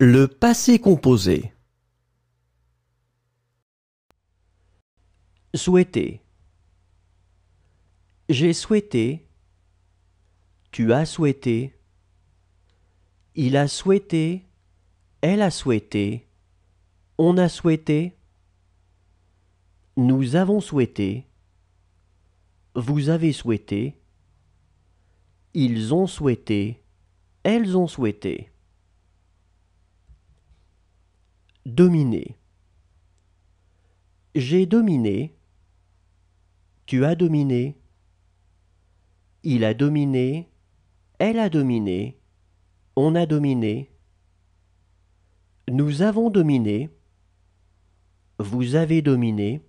Le passé composé. Souhaiter. J'ai souhaité. Tu as souhaité. Il a souhaité. Elle a souhaité. On a souhaité. Nous avons souhaité. Vous avez souhaité. Ils ont souhaité. Elles ont souhaité. Dominer. J'ai dominé. Tu as dominé. Il a dominé. Elle a dominé. On a dominé. Nous avons dominé. Vous avez dominé.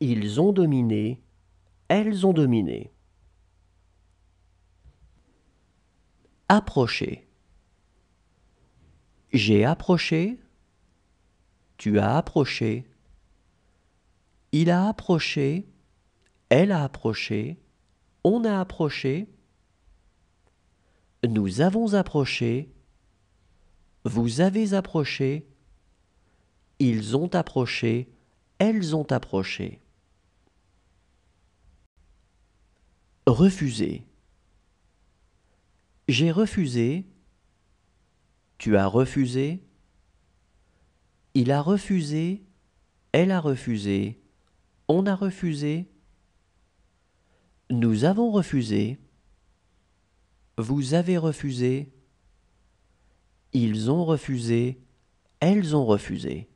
Ils ont dominé. Elles ont dominé. Approcher. J'ai approché, tu as approché, il a approché, elle a approché, on a approché, nous avons approché, vous avez approché, ils ont approché, elles ont approché. Refuser. J'ai refusé, tu as refusé, il a refusé, elle a refusé, on a refusé, nous avons refusé, vous avez refusé, ils ont refusé, elles ont refusé.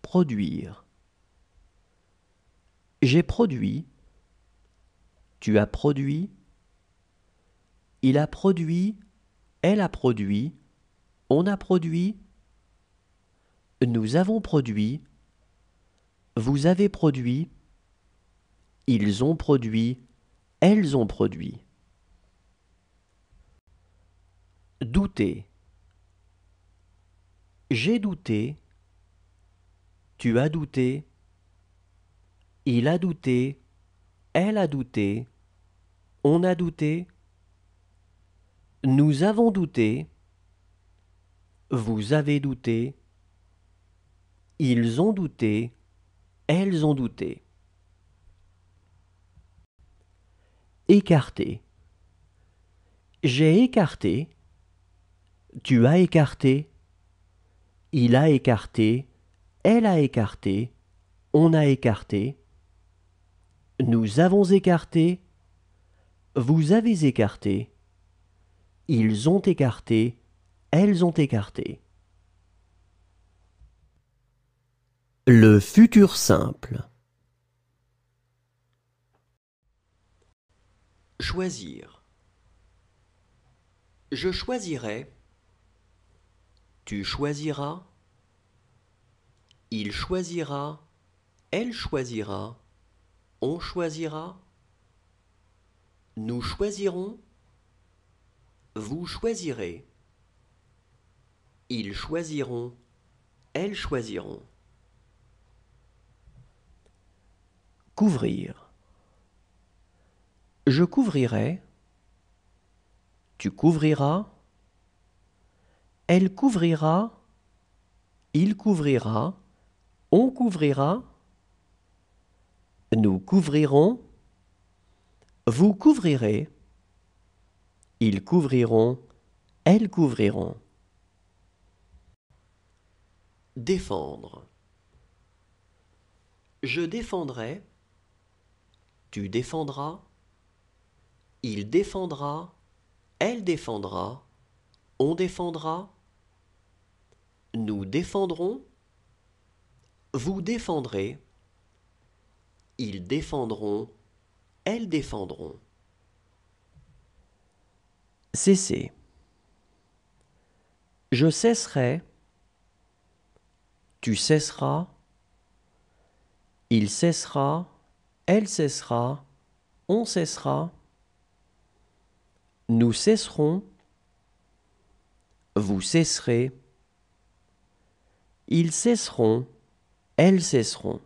Produire. J'ai produit, tu as produit, il a produit, elle a produit, on a produit, nous avons produit, vous avez produit, ils ont produit, elles ont produit. Douter. J'ai douté, tu as douté, il a douté, elle a douté, on a douté, nous avons douté, vous avez douté, ils ont douté, elles ont douté. Écarté. J'ai écarté, tu as écarté, il a écarté, elle a écarté, on a écarté, nous avons écarté, vous avez écarté, ils ont écarté, elles ont écarté. Le futur simple. Choisir. Je choisirai. Tu choisiras. Il choisira. Elle choisira. On choisira. Nous choisirons. Vous choisirez. Ils choisiront. Elles choisiront. Couvrir. Je couvrirai. Tu couvriras. Elle couvrira. Il couvrira. On couvrira. Nous couvrirons. Vous couvrirez. Ils couvriront, elles couvriront. Défendre. Je défendrai, tu défendras, il défendra, elle défendra, on défendra, nous défendrons, vous défendrez, ils défendront, elles défendront cesser. Je cesserai, tu cesseras, il cessera, elle cessera, on cessera, nous cesserons, vous cesserez, ils cesseront, elles cesseront.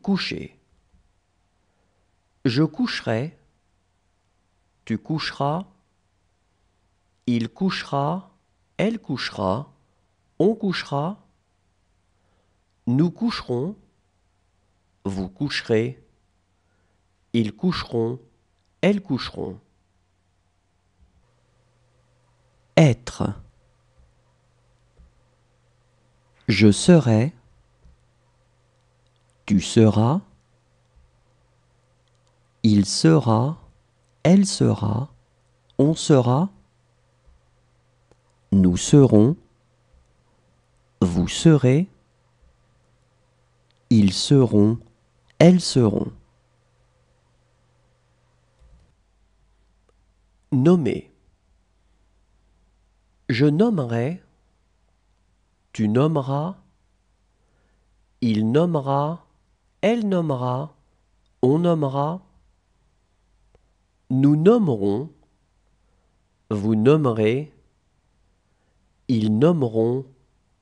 Coucher. Je coucherai, tu coucheras. Il couchera. Elle couchera. On couchera. Nous coucherons. Vous coucherez. Ils coucheront. Elles coucheront. Être. Je serai. Tu seras. Il sera elle sera, on sera, nous serons, vous serez, ils seront, elles seront. Nommer. Je nommerai, tu nommeras, il nommera, elle nommera, on nommera. Nous nommerons, vous nommerez, ils nommeront,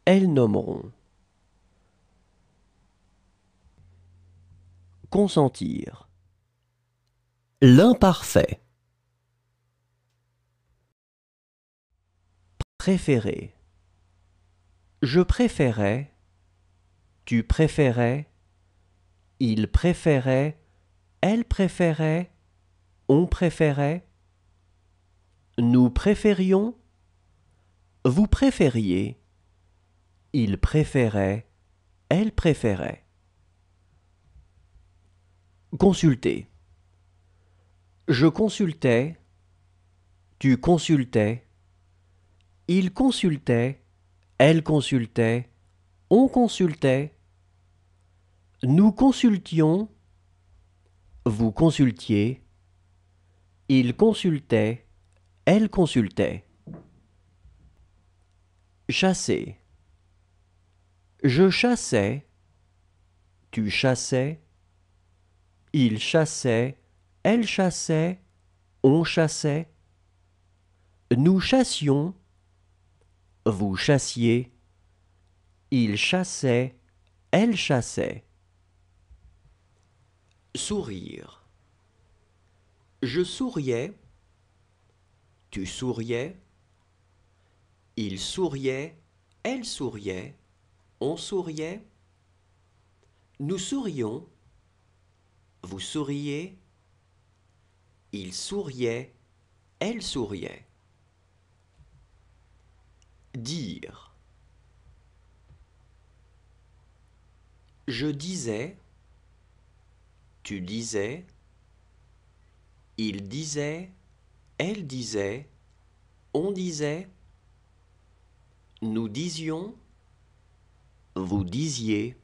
elles nommeront. Consentir. L'imparfait. Préférer. Je préférais, tu préférais, il préférait, elle préférait, on préférait, nous préférions, vous préfériez, il préférait, elle préférait. Consulter. Je consultais, tu consultais, il consultait, elle consultait, on consultait, nous consultions, vous consultiez, il consultait, elle consultait. Chasser. Je chassais, tu chassais, il chassait, elle chassait, on chassait. Nous chassions, vous chassiez, il chassait, elle chassait. Sourire. Je souriais, tu souriais, il souriait, elle souriait, on souriait, nous sourions, vous souriez, il souriait, elle souriait. Dire. Je disais, tu disais, il disait, elle disait, on disait, nous disions, vous disiez,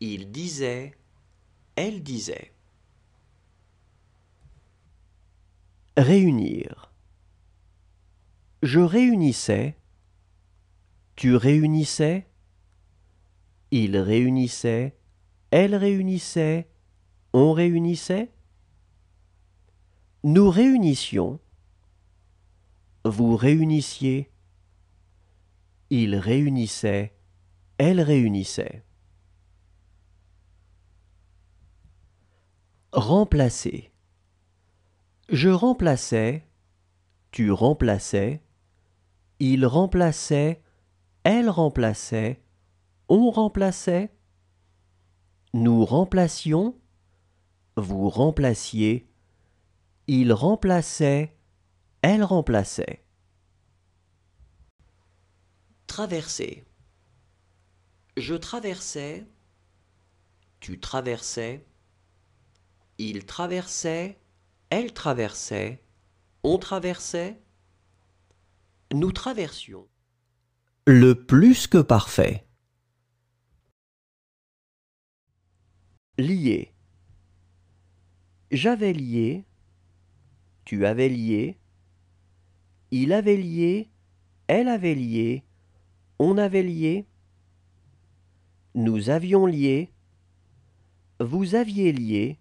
il disait, elle disait. Réunir. Je réunissais, tu réunissais, il réunissait, elle réunissait, on réunissait nous réunissions, vous réunissiez, Il réunissait. Elle réunissait. Remplacer. Je remplaçais, tu remplaçais, il remplaçait, elle remplaçait, on remplaçait, nous remplacions, vous remplaciez, il remplaçait, elle remplaçait. Traverser. Je traversais, tu traversais, il traversait, elle traversait, on traversait, nous traversions. Le plus que parfait. Lié. J'avais lié, tu avais lié, il avait lié, elle avait lié, on avait lié, nous avions lié, vous aviez lié,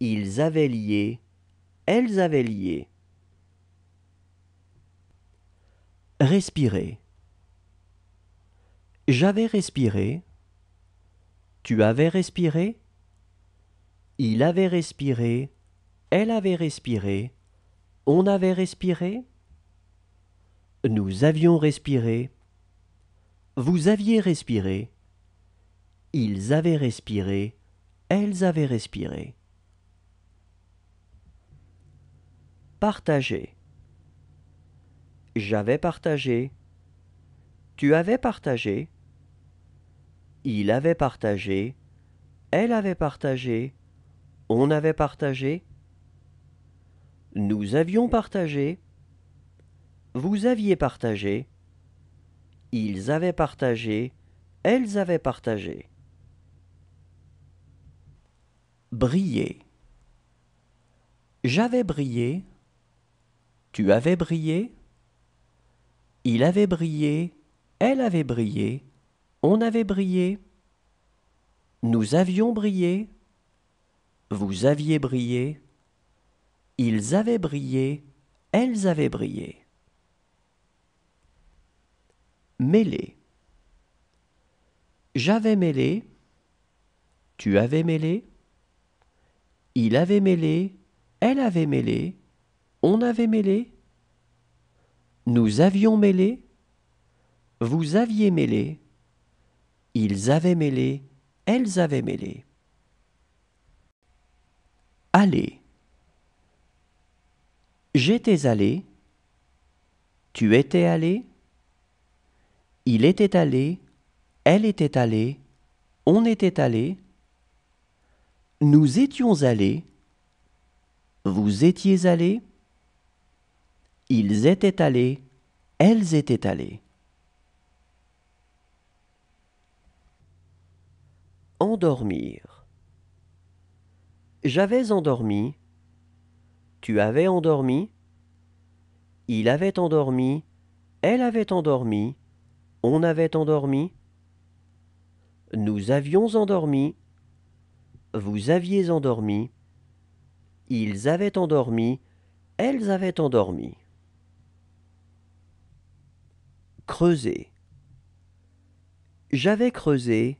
ils avaient lié, elles avaient lié. Respirer. J'avais respiré, tu avais respiré, il avait respiré, elle avait respiré, on avait respiré, nous avions respiré, vous aviez respiré, ils avaient respiré, elles avaient respiré. Partager. J'avais partagé. Tu avais partagé. Il avait partagé. Elle avait partagé. On avait partagé. Nous avions partagé. Vous aviez partagé. Ils avaient partagé. Elles avaient partagé. Briller. J'avais brillé. Tu avais brillé. Il avait brillé. Elle avait brillé. On avait brillé. Nous avions brillé. Vous aviez brillé. Ils avaient brillé, elles avaient brillé. Mêlé. J'avais mêlé, tu avais mêlé, il avait mêlé, elle avait mêlé, on avait mêlé, nous avions mêlé, vous aviez mêlé, ils avaient mêlé, elles avaient mêlé. Allez. J'étais allé, tu étais allé, il était allé, elle était allée, on était allé, nous étions allés, vous étiez allés, ils étaient allés, elles étaient allées. Endormir. J'avais endormi, tu avais endormi, il avait endormi, elle avait endormi, on avait endormi, nous avions endormi, vous aviez endormi, ils avaient endormi, elles avaient endormi. Creuser. J'avais creusé,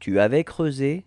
tu avais creusé,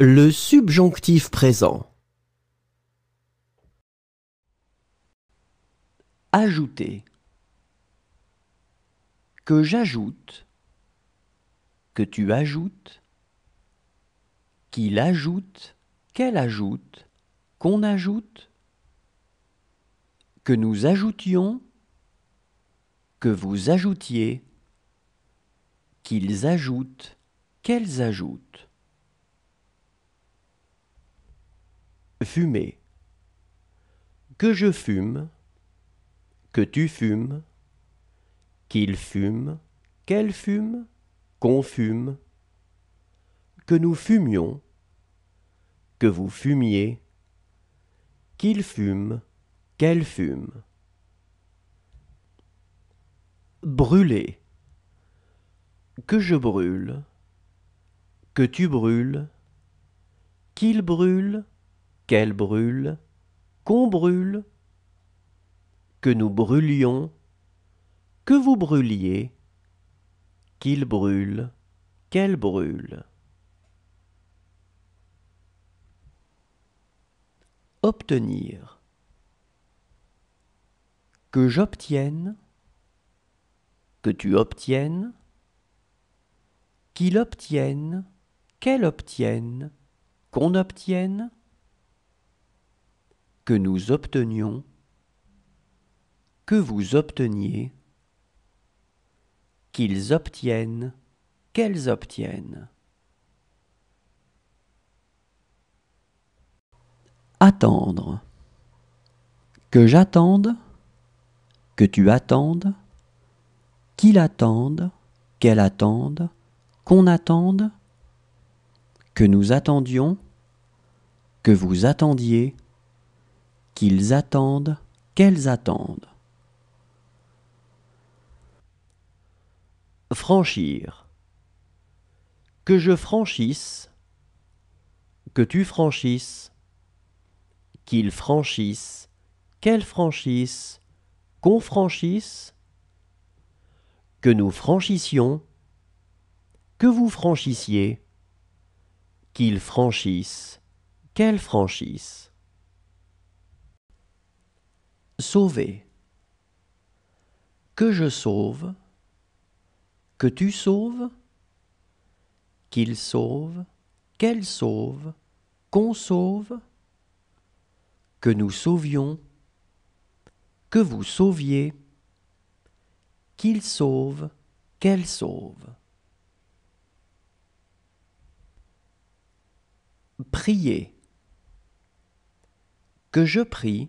Le subjonctif présent. Ajouter. Que j'ajoute. Que tu ajoutes. Qu'il ajoute. Qu'elle ajoute. Qu'on ajoute. Que nous ajoutions. Que vous ajoutiez. Qu'ils ajoutent. Qu'elles ajoutent. Fumer. Que je fume, que tu fumes, qu'il fume, qu'elle fume, qu'on fume, que nous fumions, que vous fumiez, qu'il fume, qu'elle fume. Brûler. Que je brûle, que tu brûles, qu'il brûle, qu'elle brûle, qu'on brûle, que nous brûlions, que vous brûliez, qu'il brûle, qu'elle brûle. Obtenir. Que j'obtienne, que tu obtiennes, qu'il obtienne, qu'elle obtienne, qu'on obtienne que nous obtenions, que vous obteniez, qu'ils obtiennent, qu'elles obtiennent. Attendre. Que j'attende, que tu attendes, qu'il attende, qu'elle attende, qu'on attende, que nous attendions, que vous attendiez, qu'ils attendent, qu'elles attendent. Franchir. Que je franchisse, que tu franchisses, qu'ils franchissent, qu'elles franchissent, qu'on franchisse, que nous franchissions, que vous franchissiez, qu'ils franchissent, qu'elles franchissent sauver. Que je sauve, que tu sauves, qu'il sauve, qu'elle sauve, qu'on sauve, que nous sauvions, que vous sauviez, qu'il sauve, qu'elle sauve. Prier Que je prie,